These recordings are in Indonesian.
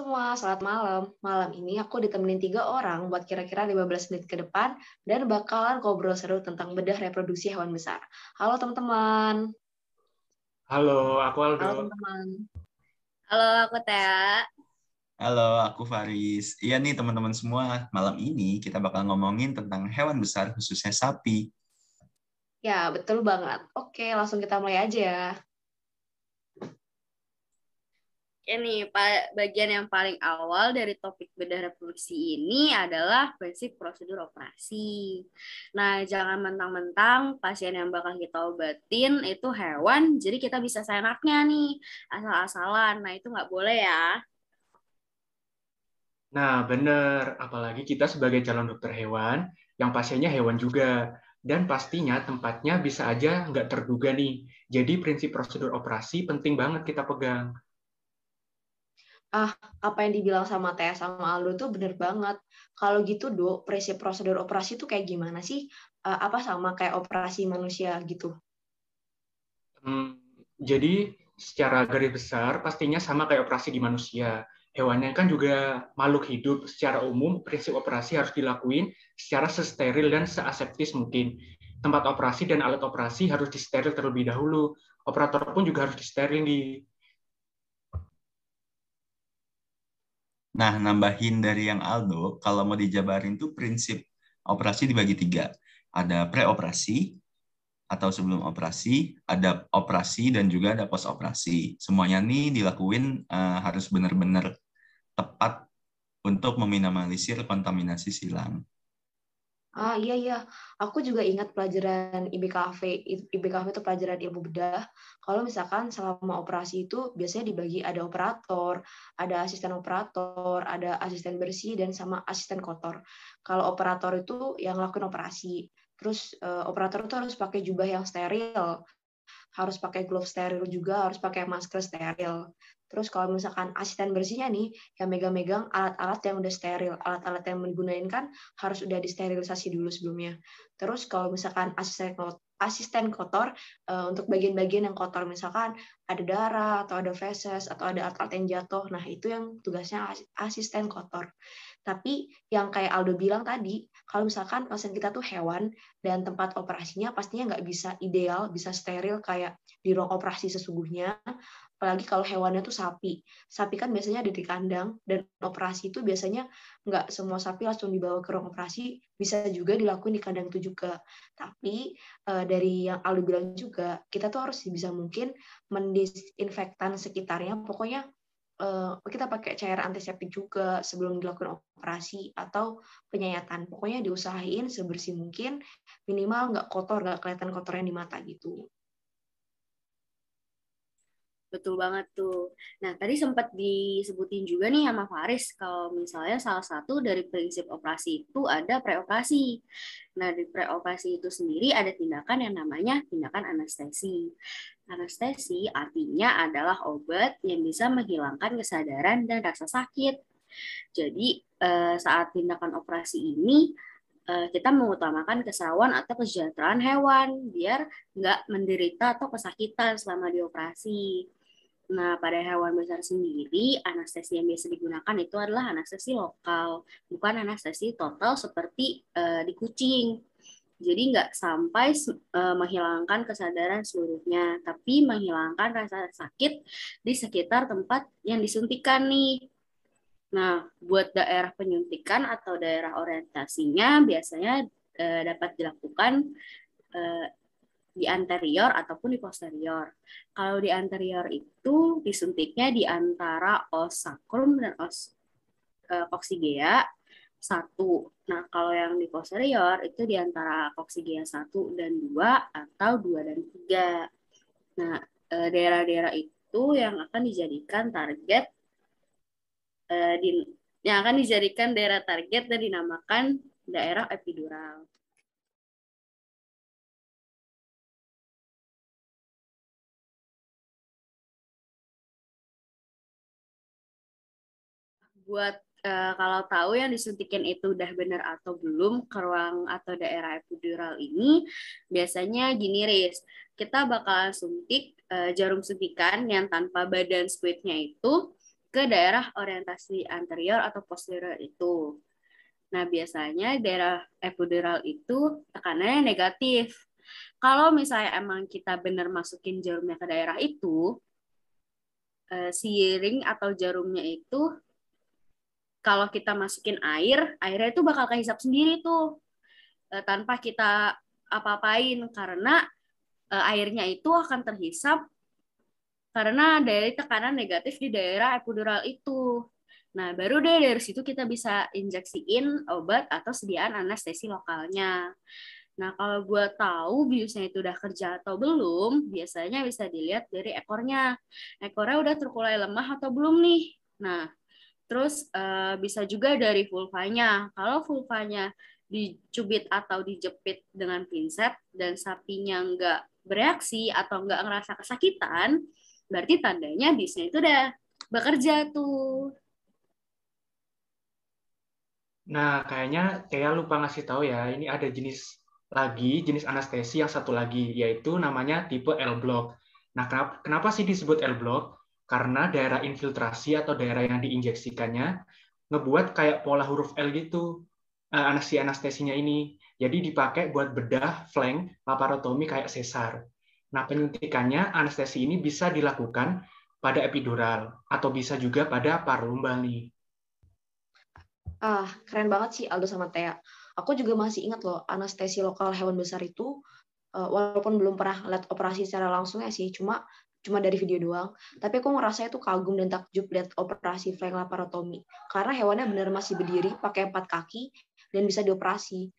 semua, selamat malam. Malam ini aku ditemenin tiga orang buat kira-kira 15 menit ke depan dan bakalan ngobrol seru tentang bedah reproduksi hewan besar. Halo teman-teman. Halo, aku Aldo. Halo teman-teman. Halo, aku Tea. Halo, aku Faris. Iya nih teman-teman semua, malam ini kita bakal ngomongin tentang hewan besar khususnya sapi. Ya, betul banget. Oke, langsung kita mulai aja. Ya ini ya bagian yang paling awal dari topik bedah reproduksi ini adalah prinsip prosedur operasi. Nah, jangan mentang-mentang pasien yang bakal kita obatin itu hewan, jadi kita bisa seenaknya nih, asal-asalan. Nah, itu nggak boleh ya. Nah, benar. Apalagi kita sebagai calon dokter hewan, yang pasiennya hewan juga. Dan pastinya tempatnya bisa aja nggak terduga nih. Jadi prinsip prosedur operasi penting banget kita pegang ah apa yang dibilang sama Teh sama Aldo tuh bener banget. Kalau gitu do prinsip prosedur operasi tuh kayak gimana sih? Uh, apa sama kayak operasi manusia gitu? Hmm, jadi secara garis besar pastinya sama kayak operasi di manusia. Hewannya kan juga makhluk hidup. Secara umum prinsip operasi harus dilakuin secara sesteril dan seaseptis mungkin. Tempat operasi dan alat operasi harus disteril terlebih dahulu. Operator pun juga harus disteril di Nah, nambahin dari yang Aldo, kalau mau dijabarin tuh prinsip operasi dibagi tiga. Ada pre-operasi atau sebelum operasi, ada operasi dan juga ada post-operasi. Semuanya ini dilakuin uh, harus benar-benar tepat untuk meminimalisir kontaminasi silang. Ah iya iya, aku juga ingat pelajaran IBKV. IBKV itu pelajaran ilmu bedah. Kalau misalkan selama operasi itu biasanya dibagi ada operator, ada asisten operator, ada asisten bersih dan sama asisten kotor. Kalau operator itu yang lakukan operasi. Terus eh, operator itu harus pakai jubah yang steril, harus pakai glove steril juga, harus pakai masker steril. Terus kalau misalkan asisten bersihnya nih yang megang-megang alat-alat yang udah steril, alat-alat yang digunakan kan harus udah disterilisasi dulu sebelumnya. Terus kalau misalkan asisten asisten kotor uh, untuk bagian-bagian yang kotor misalkan ada darah atau ada feses atau ada alat-alat yang jatuh nah itu yang tugasnya asisten kotor tapi yang kayak Aldo bilang tadi kalau misalkan pasien kita tuh hewan dan tempat operasinya pastinya nggak bisa ideal bisa steril kayak di ruang operasi sesungguhnya apalagi kalau hewannya tuh sapi. Sapi kan biasanya ada di kandang dan operasi itu biasanya nggak semua sapi langsung dibawa ke ruang operasi, bisa juga dilakuin di kandang itu juga. Tapi eh, dari yang Aldo bilang juga, kita tuh harus bisa mungkin mendisinfektan sekitarnya, pokoknya eh, kita pakai cairan antiseptik juga sebelum dilakukan operasi atau penyayatan. Pokoknya diusahain sebersih mungkin, minimal nggak kotor, nggak kelihatan kotornya di mata gitu. Betul banget tuh. Nah, tadi sempat disebutin juga nih sama Faris kalau misalnya salah satu dari prinsip operasi itu ada preoperasi. Nah, di preoperasi itu sendiri ada tindakan yang namanya tindakan anestesi. Anestesi artinya adalah obat yang bisa menghilangkan kesadaran dan rasa sakit. Jadi, eh, saat tindakan operasi ini eh, kita mengutamakan keseruan atau kesejahteraan hewan biar nggak menderita atau kesakitan selama dioperasi. Nah, pada hewan besar sendiri, anestesi yang biasa digunakan itu adalah anestesi lokal, bukan anestesi total seperti uh, di kucing. Jadi nggak sampai uh, menghilangkan kesadaran seluruhnya, tapi menghilangkan rasa sakit di sekitar tempat yang disuntikan nih. Nah, buat daerah penyuntikan atau daerah orientasinya biasanya uh, dapat dilakukan di anterior ataupun di posterior. Kalau di anterior itu disuntiknya di antara os sacrum dan os e, satu. Nah, kalau yang di posterior itu di antara koksigea satu dan dua atau dua dan tiga. Nah, e, daerah-daerah itu yang akan dijadikan target uh, di, yang akan dijadikan daerah target dan dinamakan daerah epidural. buat uh, kalau tahu yang disuntikin itu udah benar atau belum ke ruang atau daerah epidural ini biasanya gini Riz kita bakal suntik uh, jarum suntikan yang tanpa badan squidnya itu ke daerah orientasi anterior atau posterior itu. Nah, biasanya daerah epidural itu tekanannya negatif. Kalau misalnya emang kita benar masukin jarumnya ke daerah itu, uh, si ring atau jarumnya itu kalau kita masukin air, airnya itu bakal kehisap sendiri tuh e, tanpa kita apa-apain karena e, airnya itu akan terhisap karena dari tekanan negatif di daerah epidural itu. Nah, baru deh dari situ kita bisa injeksiin obat atau sediaan anestesi lokalnya. Nah, kalau gue tahu biusnya itu udah kerja atau belum, biasanya bisa dilihat dari ekornya. Ekornya udah terkulai lemah atau belum nih. Nah, Terus uh, bisa juga dari vulvanya. Kalau vulvanya dicubit atau dijepit dengan pinset dan sapinya nggak bereaksi atau nggak ngerasa kesakitan, berarti tandanya bisnya itu udah bekerja tuh. Nah, kayaknya Tia lupa ngasih tahu ya, ini ada jenis lagi, jenis anestesi yang satu lagi, yaitu namanya tipe L-block. Nah, kenapa, kenapa sih disebut L-block? Karena daerah infiltrasi atau daerah yang diinjeksikannya ngebuat kayak pola huruf L gitu eh, anestesi anestesinya ini. Jadi dipakai buat bedah, flank, laparotomi kayak sesar. Nah, penyuntikannya anestesi ini bisa dilakukan pada epidural atau bisa juga pada parumbal nih. Ah, keren banget sih Aldo sama Thea. Aku juga masih ingat loh anestesi lokal hewan besar itu eh, walaupun belum pernah lihat operasi secara langsung ya sih, cuma cuma dari video doang, tapi aku ngerasa itu kagum dan takjub lihat operasi flank laparotomi. Karena hewannya benar masih berdiri, pakai empat kaki, dan bisa dioperasi.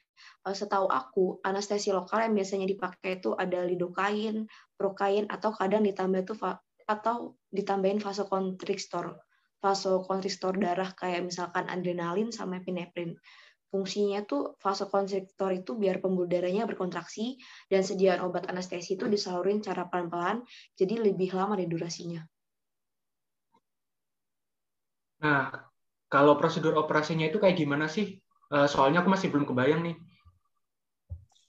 Eh, setahu aku, anestesi lokal yang biasanya dipakai itu ada lidokain, prokain, atau kadang ditambah itu atau ditambahin vasokonstriktor, vasokonstriktor darah kayak misalkan adrenalin sama epinefrin fungsinya tuh fase konstriktor itu biar pembuluh darahnya berkontraksi dan sediaan obat anestesi itu disalurin secara pelan-pelan jadi lebih lama dari durasinya. Nah, kalau prosedur operasinya itu kayak gimana sih? Eh, soalnya aku masih belum kebayang nih.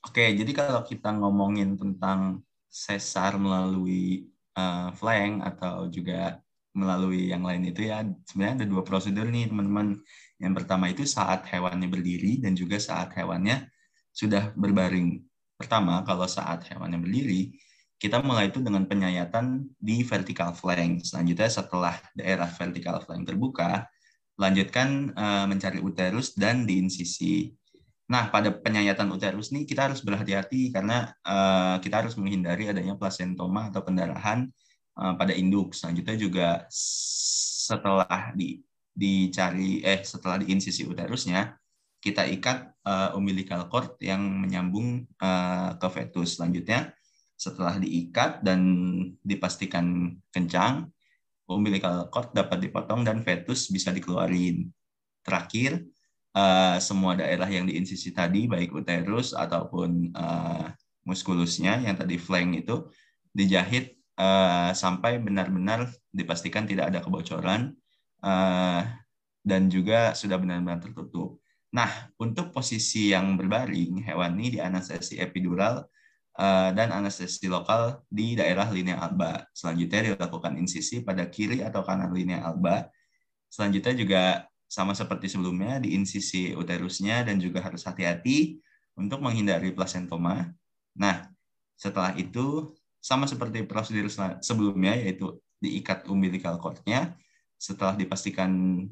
Oke, jadi kalau kita ngomongin tentang sesar melalui uh, eh, flank atau juga melalui yang lain itu ya sebenarnya ada dua prosedur nih teman-teman. Yang pertama itu saat hewannya berdiri dan juga saat hewannya sudah berbaring. Pertama, kalau saat hewannya berdiri, kita mulai itu dengan penyayatan di vertical flank. Selanjutnya setelah daerah vertical flank terbuka, lanjutkan eh, mencari uterus dan di insisi. Nah, pada penyayatan uterus nih kita harus berhati-hati karena eh, kita harus menghindari adanya plasentoma atau pendarahan Eh, pada induk. Selanjutnya juga setelah di dicari eh setelah di insisi uterusnya kita ikat uh, umbilical cord yang menyambung uh, ke fetus. Selanjutnya setelah diikat dan dipastikan kencang, umbilical cord dapat dipotong dan fetus bisa dikeluarin. Terakhir, uh, semua daerah yang diinsisi tadi, baik uterus ataupun uh, muskulusnya yang tadi flank itu dijahit Eh, sampai benar-benar dipastikan tidak ada kebocoran eh, dan juga sudah benar-benar tertutup. Nah, untuk posisi yang berbaring, hewan ini di anestesi epidural eh, dan anestesi lokal di daerah linea alba. Selanjutnya dilakukan insisi pada kiri atau kanan linea alba. Selanjutnya juga sama seperti sebelumnya di insisi uterusnya dan juga harus hati-hati untuk menghindari plasentoma. Nah, setelah itu sama seperti prosedur sebelumnya yaitu diikat umbilical cordnya, Setelah dipastikan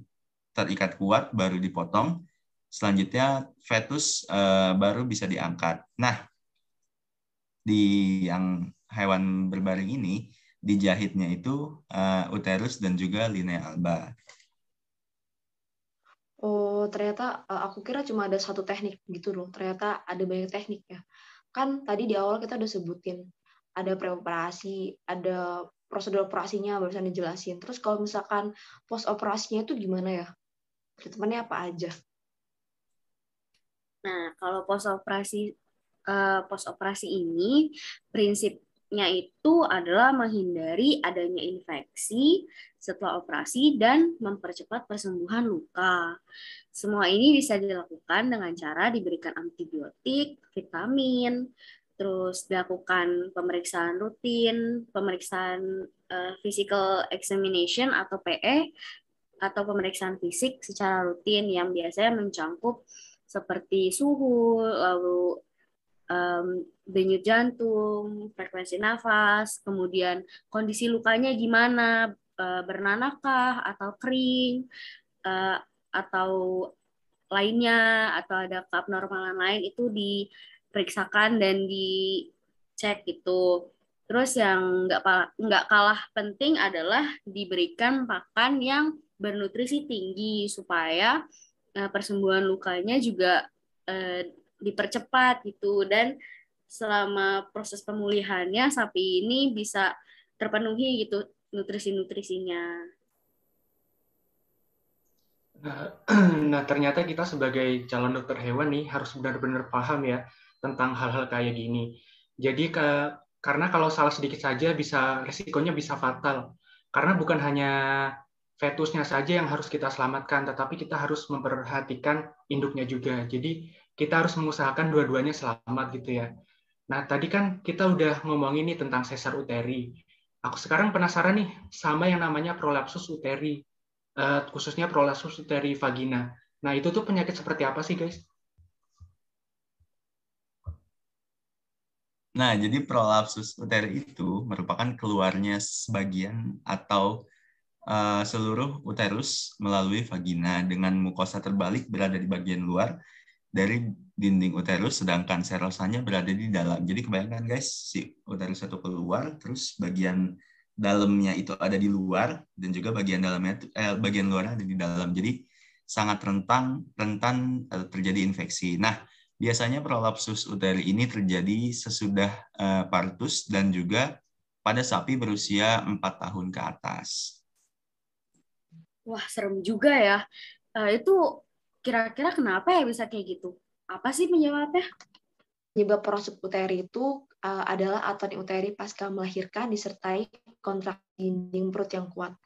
terikat kuat baru dipotong. Selanjutnya fetus uh, baru bisa diangkat. Nah, di yang hewan berbaring ini dijahitnya itu uh, uterus dan juga linea alba. Oh, ternyata eh, aku kira cuma ada satu teknik gitu loh. Ternyata ada banyak teknik ya. Kan tadi di awal kita udah sebutin ada preoperasi, ada prosedur operasinya barusan dijelasin. Terus kalau misalkan post operasinya itu gimana ya? Treatmentnya apa aja? Nah, kalau post operasi uh, post operasi ini prinsipnya itu adalah menghindari adanya infeksi setelah operasi dan mempercepat persembuhan luka. Semua ini bisa dilakukan dengan cara diberikan antibiotik, vitamin, terus dilakukan pemeriksaan rutin, pemeriksaan uh, physical examination atau PE atau pemeriksaan fisik secara rutin yang biasanya mencangkup seperti suhu, lalu um, denyut jantung, frekuensi nafas, kemudian kondisi lukanya gimana, uh, bernanakah atau kering uh, atau lainnya atau ada abnormalan lain itu di diperiksakan dan dicek gitu. Terus yang nggak nggak kalah penting adalah diberikan pakan yang bernutrisi tinggi supaya uh, persembuhan lukanya juga uh, dipercepat gitu dan selama proses pemulihannya sapi ini bisa terpenuhi gitu nutrisi-nutrisinya. Nah, nah ternyata kita sebagai calon dokter hewan nih harus benar-benar paham ya tentang hal-hal kayak gini. Jadi ke, karena kalau salah sedikit saja bisa resikonya bisa fatal. Karena bukan hanya fetusnya saja yang harus kita selamatkan, tetapi kita harus memperhatikan induknya juga. Jadi kita harus mengusahakan dua-duanya selamat gitu ya. Nah tadi kan kita udah ngomongin ini tentang sesar uteri. Aku sekarang penasaran nih sama yang namanya prolapsus uteri, eh, khususnya prolapsus uteri vagina. Nah itu tuh penyakit seperti apa sih guys? Nah, jadi prolapsus uteri itu merupakan keluarnya sebagian atau uh, seluruh uterus melalui vagina dengan mukosa terbalik berada di bagian luar dari dinding uterus sedangkan serosanya berada di dalam. Jadi kebayangkan guys, si uterus satu keluar terus bagian dalamnya itu ada di luar dan juga bagian dalamnya eh, bagian luarnya ada di dalam. Jadi sangat rentang rentan eh, terjadi infeksi. Nah, Biasanya prolapsus uteri ini terjadi sesudah uh, partus dan juga pada sapi berusia 4 tahun ke atas. Wah, serem juga ya. Uh, itu kira-kira kenapa ya bisa kayak gitu? Apa sih penyebabnya? Penyebab prolapsus uteri itu uh, adalah atoni uteri pasca melahirkan disertai kontraksi dinding perut yang kuat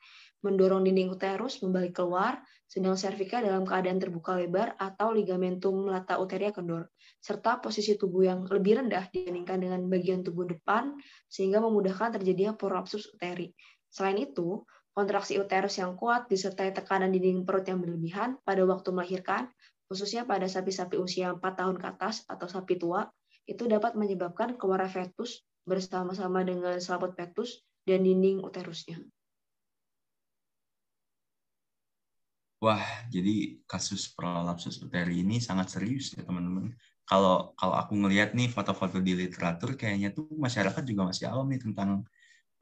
mendorong dinding uterus membalik keluar, sedang servika dalam keadaan terbuka lebar atau ligamentum lata uteria kendor, serta posisi tubuh yang lebih rendah dibandingkan dengan bagian tubuh depan sehingga memudahkan terjadinya prolapsus uteri. Selain itu, kontraksi uterus yang kuat disertai tekanan dinding perut yang berlebihan pada waktu melahirkan, khususnya pada sapi-sapi usia 4 tahun ke atas atau sapi tua, itu dapat menyebabkan keluar fetus bersama-sama dengan selaput fetus dan dinding uterusnya. Wah, jadi kasus prolapsus uteri ini sangat serius ya teman-teman. Kalau kalau aku ngelihat nih foto-foto di literatur, kayaknya tuh masyarakat juga masih awam nih tentang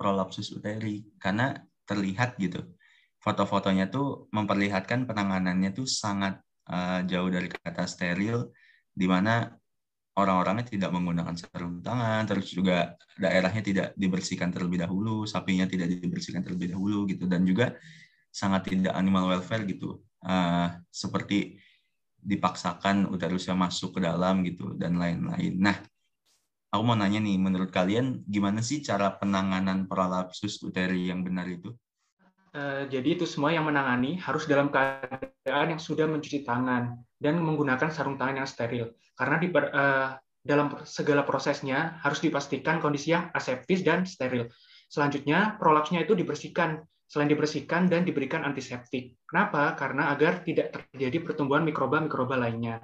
prolapsus uteri karena terlihat gitu. Foto-fotonya tuh memperlihatkan penanganannya tuh sangat uh, jauh dari kata steril, di mana orang-orangnya tidak menggunakan sarung tangan, terus juga daerahnya tidak dibersihkan terlebih dahulu, sapinya tidak dibersihkan terlebih dahulu gitu, dan juga sangat tidak animal welfare gitu uh, seperti dipaksakan uterusnya masuk ke dalam gitu dan lain-lain. Nah, aku mau nanya nih, menurut kalian gimana sih cara penanganan prolapsus uteri yang benar itu? Uh, jadi itu semua yang menangani harus dalam keadaan yang sudah mencuci tangan dan menggunakan sarung tangan yang steril. Karena di uh, dalam segala prosesnya harus dipastikan kondisi yang aseptis dan steril. Selanjutnya, prolapsnya itu dibersihkan selain dibersihkan dan diberikan antiseptik. Kenapa? Karena agar tidak terjadi pertumbuhan mikroba-mikroba lainnya.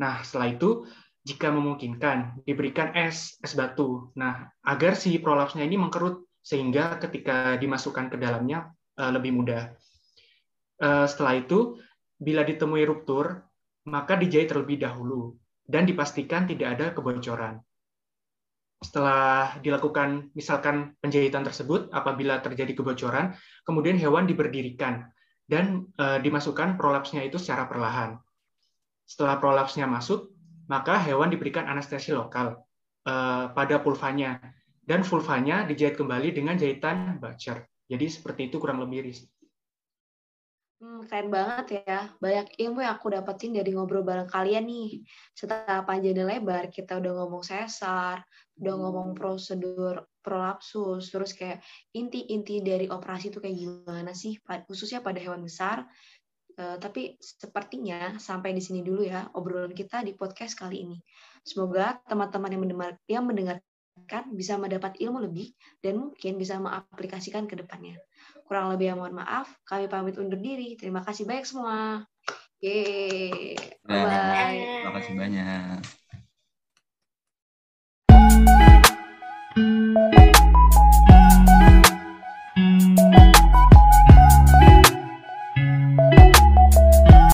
Nah, setelah itu jika memungkinkan diberikan es es batu. Nah, agar si prolapsnya ini mengkerut sehingga ketika dimasukkan ke dalamnya eh, lebih mudah. Eh, setelah itu bila ditemui ruptur maka dijahit terlebih dahulu dan dipastikan tidak ada kebocoran setelah dilakukan misalkan penjahitan tersebut apabila terjadi kebocoran kemudian hewan diberdirikan dan e, dimasukkan prolapsnya itu secara perlahan setelah prolapsnya masuk maka hewan diberikan anestesi lokal e, pada vulvanya dan vulvanya dijahit kembali dengan jahitan bacer jadi seperti itu kurang lebih Hmm, keren banget ya. Banyak ilmu yang aku dapetin dari ngobrol bareng kalian nih. Setelah panjang dan lebar, kita udah ngomong sesar, udah ngomong hmm. prosedur prolapsus, terus kayak inti-inti dari operasi itu kayak gimana sih, khususnya pada hewan besar. Uh, tapi sepertinya sampai di sini dulu ya obrolan kita di podcast kali ini. Semoga teman-teman yang mendengar yang mendengarkan bisa mendapat ilmu lebih dan mungkin bisa mengaplikasikan ke depannya. Kurang lebih ya mohon maaf. Kami pamit undur diri. Terima kasih banyak semua. Yeay. Bye. Bye. Terima kasih banyak.